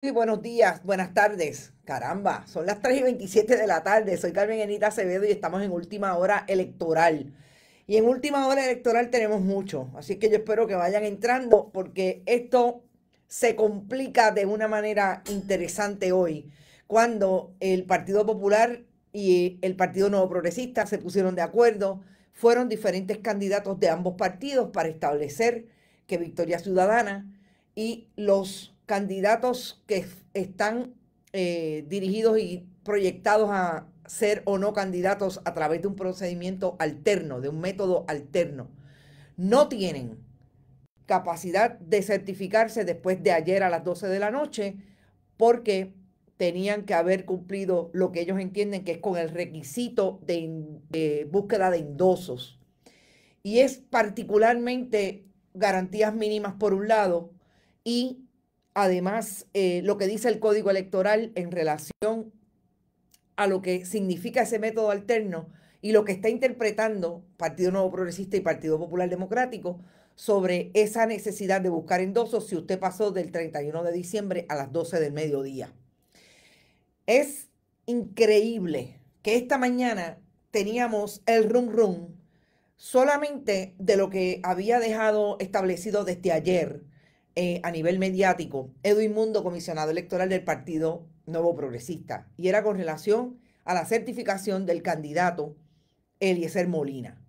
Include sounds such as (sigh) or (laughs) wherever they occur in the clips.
Sí, buenos días, buenas tardes. Caramba, son las 3 y 27 de la tarde. Soy Carmen Enita Acevedo y estamos en última hora electoral. Y en última hora electoral tenemos mucho. Así que yo espero que vayan entrando porque esto se complica de una manera interesante hoy, cuando el Partido Popular y el Partido Nuevo Progresista se pusieron de acuerdo. Fueron diferentes candidatos de ambos partidos para establecer que Victoria Ciudadana y los candidatos que están eh, dirigidos y proyectados a ser o no candidatos a través de un procedimiento alterno, de un método alterno, no tienen capacidad de certificarse después de ayer a las 12 de la noche porque tenían que haber cumplido lo que ellos entienden que es con el requisito de, búsqueda de endosos. Y es particularmente garantías mínimas por un lado y además eh, lo que dice el código electoral en relación a lo que significa ese método alterno y lo que está interpretando Partido Nuevo Progresista y Partido Popular Democrático sobre esa necesidad de buscar endosos si usted pasó del 31 de diciembre a las 12 del mediodía. Es increíble que esta mañana teníamos el rum rum solamente de lo que había dejado establecido desde ayer eh, a nivel mediático, Edwin Mundo, comisionado electoral del Partido Nuevo Progresista, y era con relación a la certificación del candidato Eliezer Molina.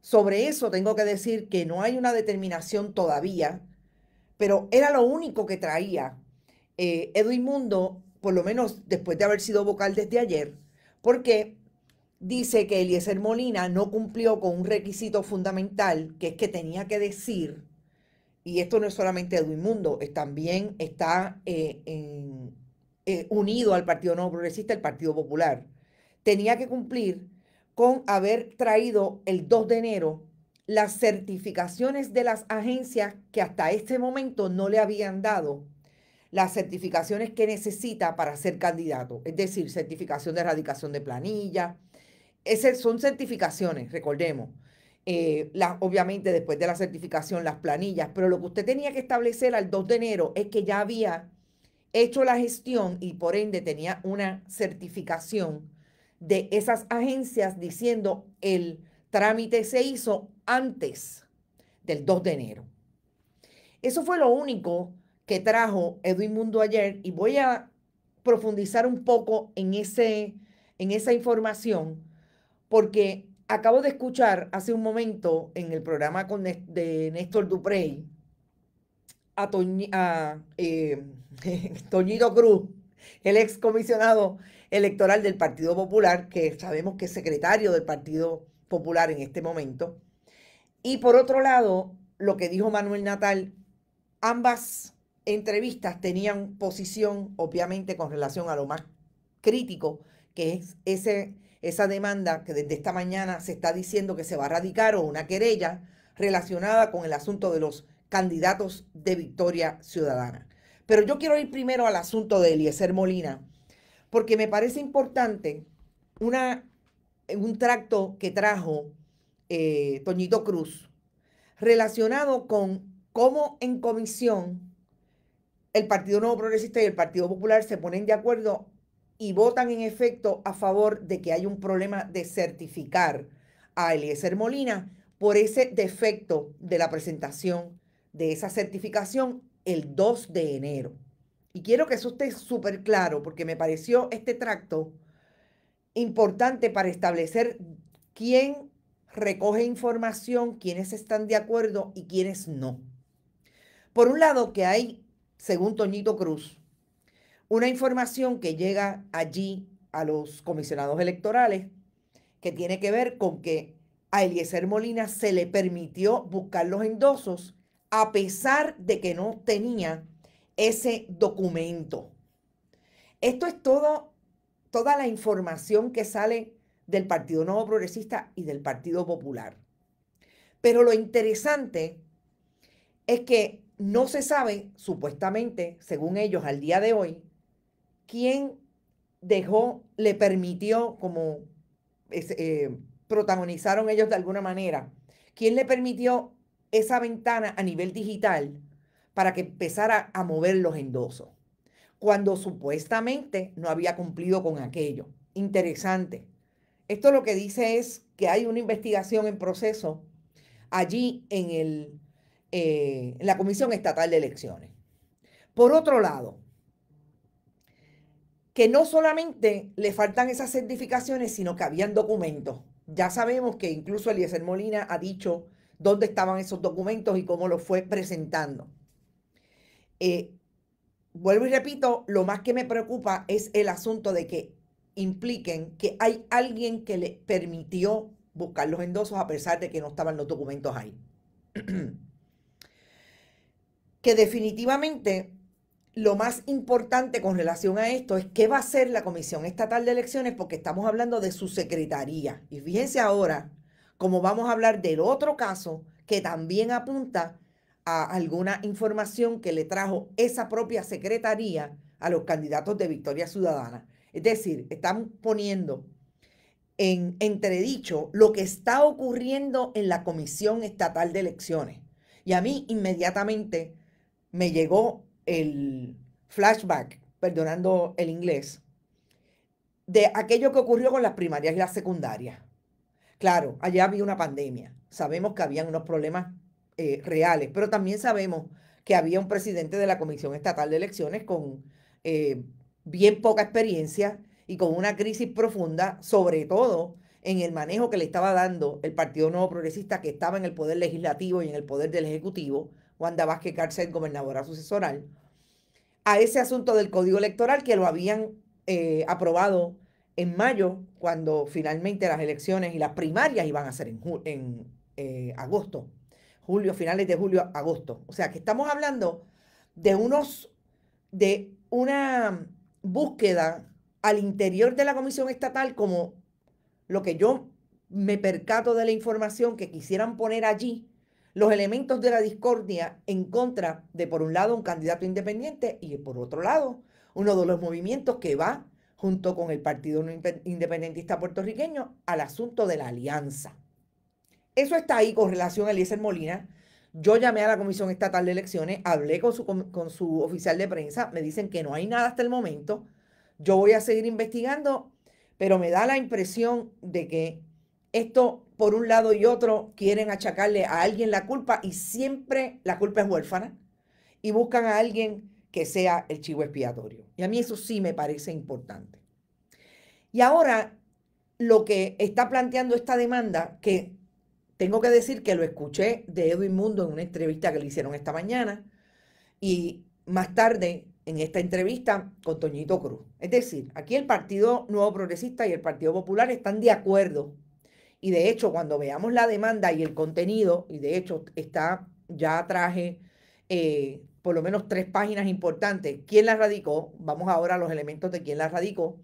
Sobre eso tengo que decir que no hay una determinación todavía, pero era lo único que traía eh, Edwin Mundo, por lo menos después de haber sido vocal desde ayer, porque dice que Eliezer Molina no cumplió con un requisito fundamental, que es que tenía que decir y esto no es solamente Edwin Mundo, es, también está eh, eh, unido al Partido No Progresista, el Partido Popular, tenía que cumplir con haber traído el 2 de enero las certificaciones de las agencias que hasta este momento no le habían dado las certificaciones que necesita para ser candidato, es decir, certificación de erradicación de planilla. Esas son certificaciones, recordemos. Eh, obviamente después de la certificación, las planillas, pero lo que usted tenía que establecer al 2 de enero es que ya había hecho la gestión y por ende tenía una certificación de esas agencias diciendo el trámite se hizo antes del 2 de enero. Eso fue lo único que trajo Edwin Mundo ayer y voy a profundizar un poco en, ese, en esa información porque acabo de escuchar hace un momento en el programa con de Néstor Duprey a, eh, (laughs) Toñito Cruz, el excomisionado electoral del Partido Popular, que sabemos que es secretario del Partido Popular en este momento. Y por otro lado, lo que dijo Manuel Natal, ambas entrevistas tenían posición, obviamente, con relación a lo más crítico, que es ese esa demanda que desde esta mañana se está diciendo que se va a radicar o una querella relacionada con el asunto de los candidatos de Victoria Ciudadana. Pero yo quiero ir primero al asunto de Eliezer Molina, porque me parece importante un tracto que trajo eh, Toñito Cruz relacionado con cómo en comisión el Partido Nuevo Progresista y el Partido Popular se ponen de acuerdo y votan en efecto a favor de que hay un problema de certificar a Eliezer Molina por ese defecto de la presentación de esa certificación el 2 de enero. Y quiero que eso esté súper claro porque me pareció este tracto importante para establecer quién recoge información, quiénes están de acuerdo y quiénes no. Por un lado, que hay, según Toñito Cruz, una información que llega allí a los comisionados electorales que tiene que ver con que a Eliezer Molina se le permitió buscar los endosos a pesar de que no tenía ese documento. Esto es todo, toda la información que sale del Partido Nuevo Progresista y del Partido Popular. Pero lo interesante es que no se sabe, supuestamente, según ellos, al día de hoy, ¿Quién dejó, le permitió, como eh, protagonizaron ellos de alguna manera, quién le permitió esa ventana a nivel digital para que empezara a mover los endosos, cuando supuestamente no había cumplido con aquello. Interesante. Esto lo que dice es que hay una investigación en proceso allí en, el, eh, en la Comisión Estatal de Elecciones. Por otro lado, que no solamente le faltan esas certificaciones, sino que habían documentos. Ya sabemos que incluso Eliezer Molina ha dicho dónde estaban esos documentos y cómo los fue presentando. Eh, vuelvo y repito, lo más que me preocupa es el asunto de que impliquen que hay alguien que le permitió buscar los endosos a pesar de que no estaban los documentos ahí. (clears throat) que definitivamente lo más importante con relación a esto es qué va a hacer la Comisión Estatal de Elecciones, porque estamos hablando de su secretaría. Y fíjense ahora, cómo vamos a hablar del otro caso que también apunta a alguna información que le trajo esa propia secretaría a los candidatos de Victoria Ciudadana. Es decir, están poniendo en entredicho lo que está ocurriendo en la Comisión Estatal de Elecciones. Y a mí inmediatamente me llegó el flashback, perdonando el inglés, de aquello que ocurrió con las primarias y las secundarias. Claro, allá había una pandemia. Sabemos que habían unos problemas eh, reales, pero también sabemos que había un presidente de la Comisión Estatal de Elecciones con eh, bien poca experiencia y con una crisis profunda, sobre todo en el manejo que le estaba dando el Partido Nuevo Progresista, que estaba en el poder legislativo y en el poder del Ejecutivo, Wanda Vázquez Garcet, gobernadora sucesoral, a ese asunto del código electoral que lo habían eh, aprobado en mayo, cuando finalmente las elecciones y las primarias iban a ser en, eh, agosto, julio, finales de julio, agosto. O sea que estamos hablando de unos, de una búsqueda al interior de la Comisión Estatal como lo que yo me percato de la información que quisieran poner allí los elementos de la discordia en contra de, por un lado, un candidato independiente y, por otro lado, uno de los movimientos que va junto con el Partido Independentista Puertorriqueño al asunto de la alianza. Eso está ahí con relación a Eliezer Molina. Yo llamé a la Comisión Estatal de Elecciones, hablé con su, con su oficial de prensa, me dicen que no hay nada hasta el momento. Yo voy a seguir investigando, pero me da la impresión de que esto por un lado y otro quieren achacarle a alguien la culpa y siempre la culpa es huérfana y buscan a alguien que sea el chivo expiatorio. Y a mí eso sí me parece importante. Y ahora lo que está planteando esta demanda, que tengo que decir que lo escuché de Edwin Mundo en una entrevista que le hicieron esta mañana y más tarde en esta entrevista con Toñito Cruz. Es decir, aquí el Partido Nuevo Progresista y el Partido Popular están de acuerdo y de hecho, cuando veamos la demanda y el contenido, y de hecho está, ya traje eh, por lo menos tres páginas importantes, quién la radicó, vamos ahora a los elementos de quién la radicó,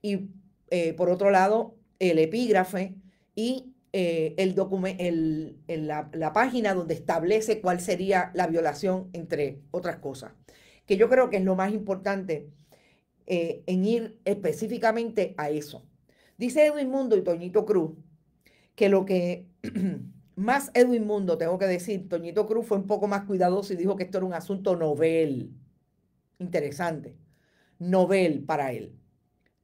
y eh, por otro lado, el epígrafe y eh, el la, página donde establece cuál sería la violación, entre otras cosas, que yo creo que es lo más importante en ir específicamente a eso. Dice Edwin Mundo y Toñito Cruz que lo que (clears throat) más Edwin Mundo, tengo que decir, Toñito Cruz fue un poco más cuidadoso y dijo que esto era un asunto novel. Interesante. Novel para él.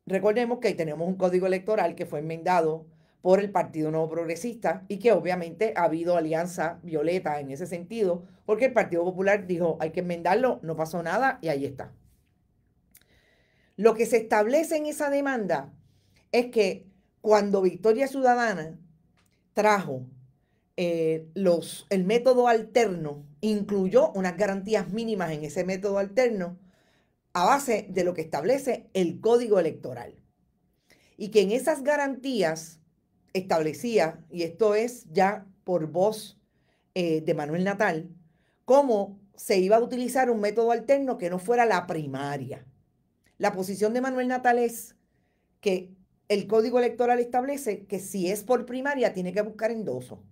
Recordemos que tenemos un código electoral que fue enmendado por el Partido Nuevo Progresista y que obviamente ha habido alianza violeta en ese sentido, porque el Partido Popular dijo, hay que enmendarlo, no pasó nada y ahí está. Lo que se establece en esa demanda es que cuando Victoria Ciudadana trajo eh, los, el método alterno, incluyó unas garantías mínimas en ese método alterno a base de lo que establece el código electoral. Y que en esas garantías establecía, y esto es ya por voz eh, de Manuel Natal, cómo se iba a utilizar un método alterno que no fuera la primaria. La posición de Manuel Natal es que el código electoral establece que si es por primaria tiene que buscar endoso.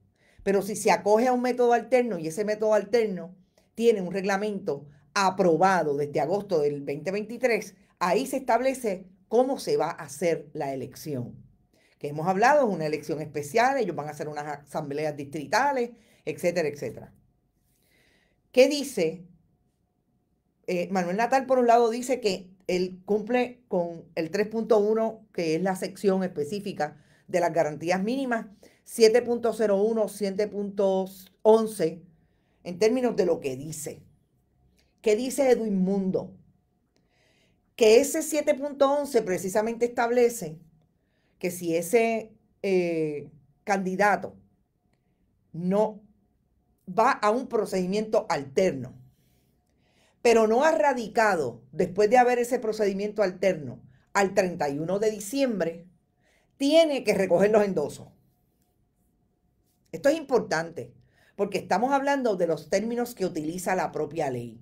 Pero si se acoge a un método alterno y ese método alterno tiene un reglamento aprobado desde agosto del 2023, ahí se establece cómo se va a hacer la elección. Que hemos hablado, es una elección especial, ellos van a hacer unas asambleas distritales, etcétera, etcétera. ¿Qué dice? Eh, Manuel Natal, por un lado, dice que él cumple con el 3.1, que es la sección específica de las garantías mínimas, 7.01, 7.11, en términos de lo que dice. ¿Qué dice Edwin Mundo? Que ese 7.11 precisamente establece que si ese eh, candidato no va a un procedimiento alterno, pero no ha radicado, después de haber ese procedimiento alterno, al 31 de diciembre, tiene que recoger los endosos. Esto es importante, porque estamos hablando de los términos que utiliza la propia ley.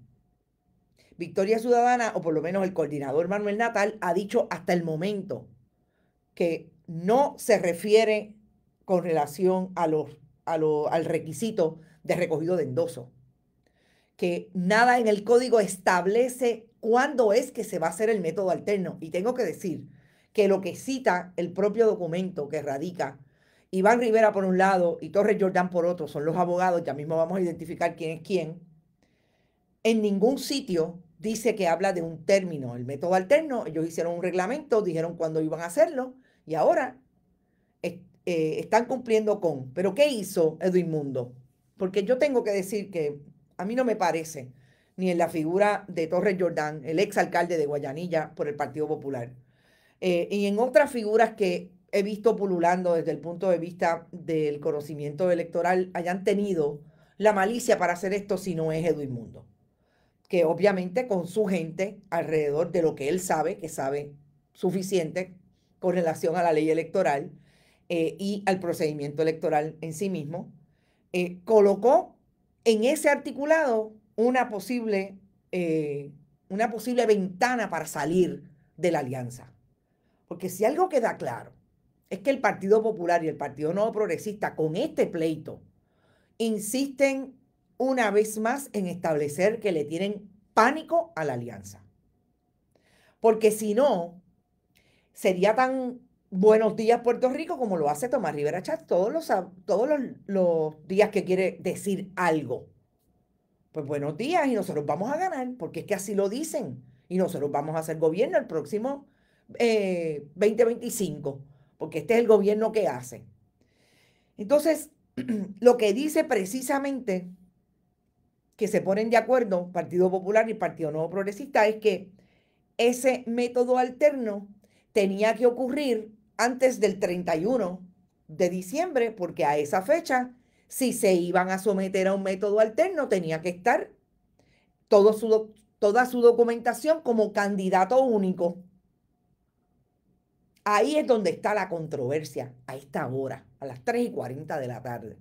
Victoria Ciudadana, o por lo menos el coordinador Manuel Natal, ha dicho hasta el momento que no se refiere con relación a los, al requisito de recogido de endosos que nada en el código establece cuándo es que se va a hacer el método alterno. Y tengo que decir que lo que cita el propio documento que radica Iván Rivera por un lado y Torres Jordán por otro, son los abogados, ya mismo vamos a identificar quién es quién, en ningún sitio dice que habla de un término, el método alterno, ellos hicieron un reglamento, dijeron cuándo iban a hacerlo y ahora eh, están cumpliendo con. Pero ¿qué hizo Edwin Mundo? Porque yo tengo que decir que a mí no me parece, ni en la figura de Torres Jordán, el ex alcalde de Guayanilla por el Partido Popular, eh, y en otras figuras que he visto pululando desde el punto de vista del conocimiento electoral, hayan tenido la malicia para hacer esto si no es Edwin Mundo, que obviamente con su gente alrededor de lo que él sabe, que sabe suficiente con relación a la ley electoral eh, y al procedimiento electoral en sí mismo, eh, colocó en ese articulado una posible, eh, una posible ventana para salir de la alianza. Porque si algo queda claro es que el Partido Popular y el Partido No Progresista con este pleito insisten una vez más en establecer que le tienen pánico a la alianza. Porque si no, sería tan Buenos días Puerto Rico, como lo hace Tomás Rivera Chat todos, los, todos los, días que quiere decir algo. Pues buenos días y nosotros vamos a ganar, porque es que así lo dicen. Y nosotros vamos a hacer gobierno el próximo 2025, eh, porque este es el gobierno que hace. Entonces, (clears throat) lo que dice precisamente que se ponen de acuerdo Partido Popular y Partido Nuevo Progresista es que ese método alterno tenía que ocurrir antes del 31 de diciembre, porque a esa fecha, si se iban a someter a un método alterno, tenía que estar su, toda su documentación como candidato único. Ahí es donde está la controversia, a esta hora, a las 3 y 40 de la tarde.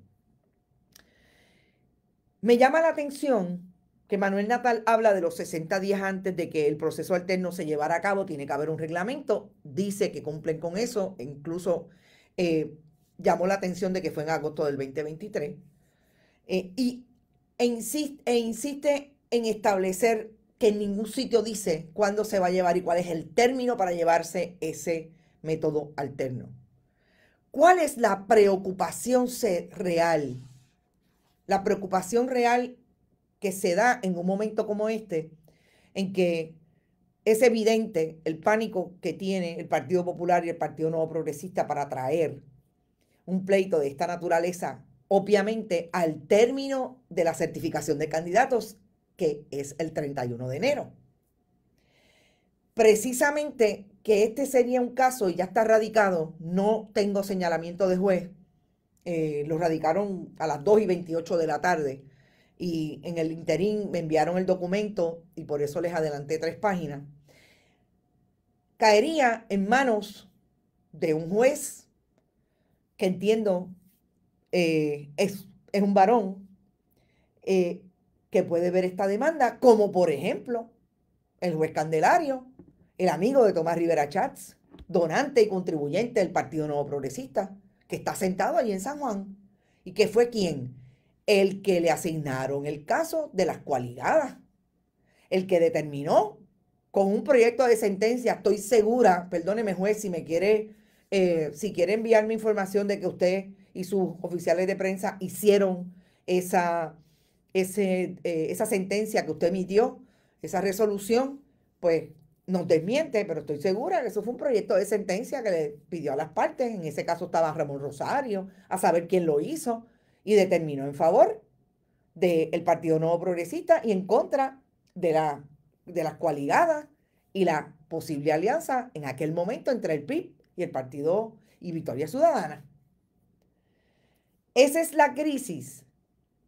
Me llama la atención que Manuel Natal habla de los 60 días antes de que el proceso alterno se llevara a cabo, tiene que haber un reglamento, dice que cumplen con eso, incluso eh, llamó la atención de que fue en agosto del 2023, eh, y, e insiste, e insiste en establecer que en ningún sitio dice cuándo se va a llevar y cuál es el término para llevarse ese método alterno. ¿Cuál es la preocupación real? La preocupación real que se da en un momento como este, en que es evidente el pánico que tiene el Partido Popular y el Partido Nuevo Progresista para traer un pleito de esta naturaleza, obviamente al término de la certificación de candidatos, que es el 31 de enero. Precisamente que este sería un caso y ya está radicado, no tengo señalamiento de juez, eh, lo radicaron a las 2 y 28 de la tarde y en el interín me enviaron el documento y por eso les adelanté tres páginas, caería en manos de un juez que entiendo eh, es, es, un varón eh, que puede ver esta demanda, como por ejemplo el juez Candelario, el amigo de Tomás Rivera Chats, donante y contribuyente del Partido Nuevo Progresista, que está sentado allí en San Juan y que fue quien el que le asignaron el caso de las cualidades, el que determinó con un proyecto de sentencia, estoy segura, perdóneme juez, si me quiere, eh, si quiere enviarme información de que usted y sus oficiales de prensa hicieron esa, eh, esa sentencia que usted emitió, esa resolución, pues nos desmiente, pero estoy segura que eso fue un proyecto de sentencia que le pidió a las partes, en ese caso estaba Ramón Rosario, a saber quién lo hizo, y determinó en favor del Partido Nuevo Progresista y en contra de, la, de las coaligadas y la posible alianza en aquel momento entre el PIB y el Partido y Victoria Ciudadana. Esa es la crisis.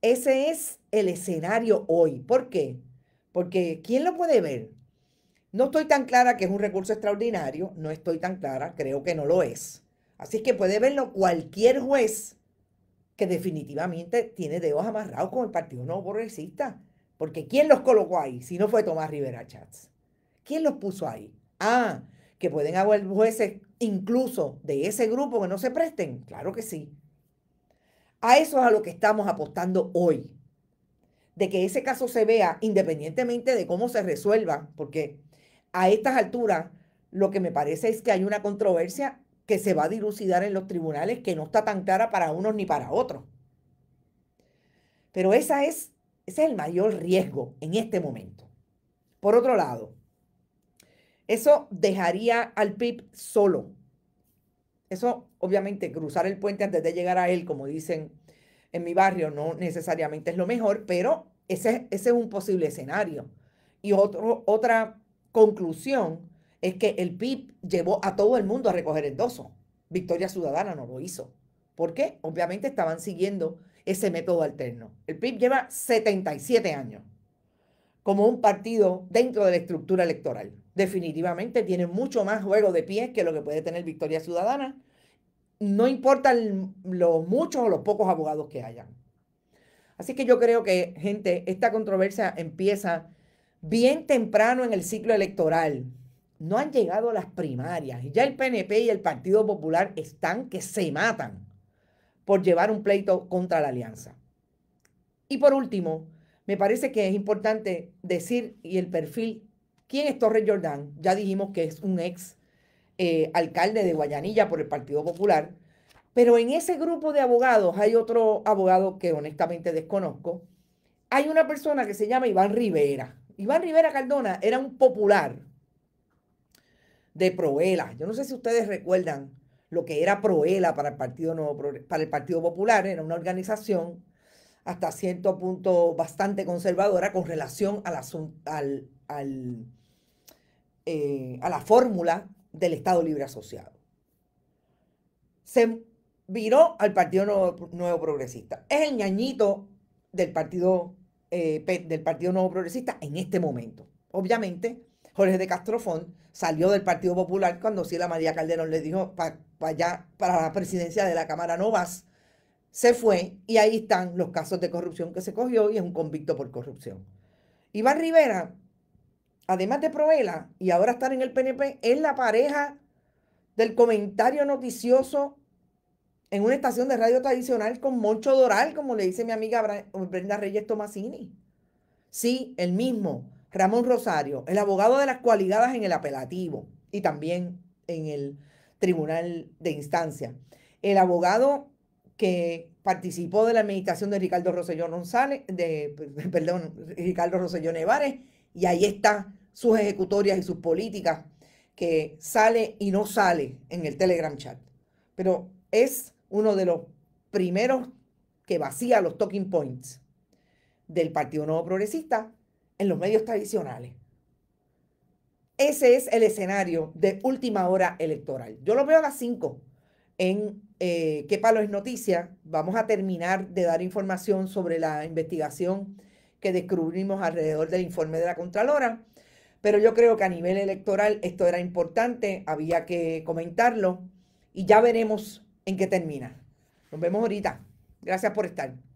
Ese es el escenario hoy. ¿Por qué? Porque ¿quién lo puede ver? No estoy tan clara que es un recurso extraordinario, no estoy tan clara, creo que no lo es. Así que puede verlo cualquier juez que definitivamente tiene dedos amarrados con el Partido No Progresista. Porque ¿quién los colocó ahí si no fue Tomás Rivera Chats? ¿Quién los puso ahí? Ah, que pueden haber jueces incluso de ese grupo que no se presten. Claro que sí. A eso es a lo que estamos apostando hoy. De que ese caso se vea independientemente de cómo se resuelva. Porque a estas alturas lo que me parece es que hay una controversia que se va a dilucidar en los tribunales, que no está tan clara para unos ni para otros. Pero esa es, ese es el mayor riesgo en este momento. Por otro lado, eso dejaría al PIB solo. Eso, obviamente, cruzar el puente antes de llegar a él, como dicen en mi barrio, no necesariamente es lo mejor, pero ese, ese es un posible escenario. Y otra conclusión es que el PIB llevó a todo el mundo a recoger el doso. Victoria Ciudadana no lo hizo. ¿Por qué? Obviamente estaban siguiendo ese método alterno. El PIB lleva 77 años como un partido dentro de la estructura electoral. Definitivamente tiene mucho más juego de pies que lo que puede tener Victoria Ciudadana. No importa los muchos o los pocos abogados que hayan. Así que yo creo que, gente, esta controversia empieza bien temprano en el ciclo electoral no han llegado a las primarias. y Ya el PNP y el Partido Popular están que se matan por llevar un pleito contra la alianza. Y por último, me parece que es importante decir y el perfil, ¿quién es Torres Jordán? Ya dijimos que es un ex eh, alcalde de Guayanilla por el Partido Popular, pero en ese grupo de abogados hay otro abogado que honestamente desconozco. Hay una persona que se llama Iván Rivera. Iván Rivera Cardona era un popular de Proela. Yo no sé si ustedes recuerdan lo que era Proela para el Partido, Nuevo, para el Partido Popular, era una organización hasta cierto punto bastante conservadora con relación eh, a la fórmula del Estado Libre Asociado. Se viró al Partido Nuevo, Progresista. Es el ñañito del Partido, eh, del Partido Nuevo Progresista en este momento. Obviamente, Jorge de Castrofón salió del Partido Popular cuando Sila María Calderón le dijo, para allá, para la presidencia de la Cámara no vas. Se fue y ahí están los casos de corrupción que se cogió y es un convicto por corrupción. Iván Rivera, además de Proela y ahora estar en el PNP, es la pareja del comentario noticioso en una estación de radio tradicional con Moncho Doral, como le dice mi amiga Brenda Reyes Tomasini. Sí, el mismo Ramón Rosario, el abogado de las cualidades en el apelativo y también en el tribunal de instancia. El abogado que participó de la meditación de Ricardo Rosellón González, de, (laughs) perdón, Ricardo Rosellón y ahí está sus ejecutorias y sus políticas que sale y no sale en el Telegram chat. Pero es uno de los primeros que vacía los talking points del Partido Nuevo Progresista en los medios tradicionales. Ese es el escenario de última hora electoral. Yo lo veo a las 5 en eh, Qué Palo es Noticia. Vamos a terminar de dar información sobre la investigación que descubrimos alrededor del informe de la Contralora. Pero yo creo que a nivel electoral esto era importante, había que comentarlo y ya veremos en qué termina. Nos vemos ahorita. Gracias por estar.